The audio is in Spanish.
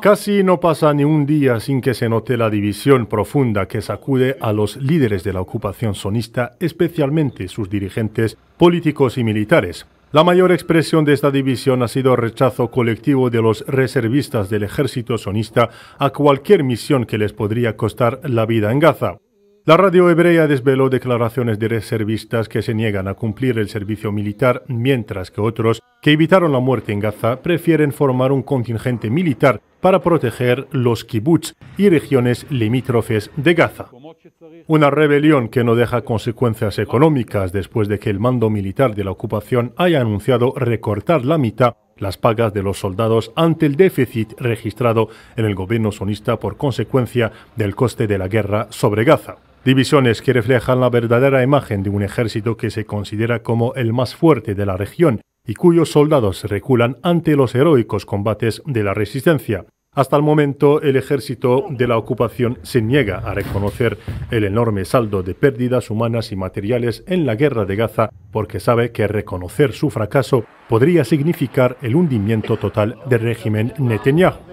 Casi no pasa ni un día sin que se note la división profunda que sacude a los líderes de la ocupación sonista, especialmente sus dirigentes políticos y militares. La mayor expresión de esta división ha sido el rechazo colectivo de los reservistas del ejército sonista a cualquier misión que les podría costar la vida en Gaza. La radio hebrea desveló declaraciones de reservistas que se niegan a cumplir el servicio militar, mientras que otros, que evitaron la muerte en Gaza, prefieren formar un contingente militar para proteger los kibbutz y regiones limítrofes de Gaza. Una rebelión que no deja consecuencias económicas después de que el mando militar de la ocupación haya anunciado recortar la mitad las pagas de los soldados ante el déficit registrado en el gobierno sonista por consecuencia del coste de la guerra sobre Gaza. Divisiones que reflejan la verdadera imagen de un ejército que se considera como el más fuerte de la región y cuyos soldados reculan ante los heroicos combates de la resistencia. Hasta el momento, el ejército de la ocupación se niega a reconocer el enorme saldo de pérdidas humanas y materiales en la guerra de Gaza porque sabe que reconocer su fracaso podría significar el hundimiento total del régimen Netanyahu.